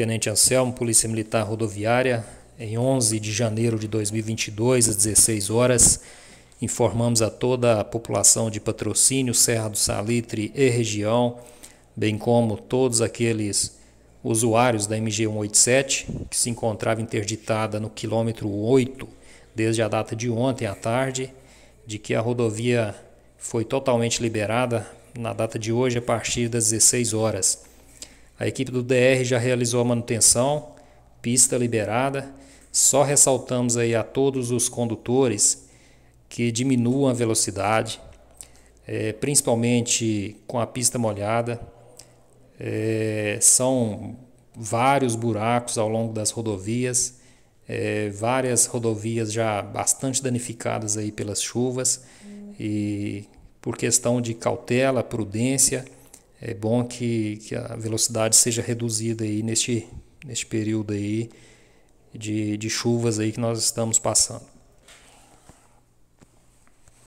Tenente Anselmo, Polícia Militar Rodoviária, em 11 de janeiro de 2022, às 16 horas, informamos a toda a população de Patrocínio, Serra do Salitre e região, bem como todos aqueles usuários da MG 187 que se encontrava interditada no quilômetro 8 desde a data de ontem à tarde, de que a rodovia foi totalmente liberada na data de hoje a partir das 16 horas. A equipe do DR já realizou a manutenção, pista liberada. Só ressaltamos aí a todos os condutores que diminuam a velocidade, é, principalmente com a pista molhada. É, são vários buracos ao longo das rodovias, é, várias rodovias já bastante danificadas aí pelas chuvas e por questão de cautela, prudência é bom que, que a velocidade seja reduzida aí neste, neste período aí de, de chuvas aí que nós estamos passando.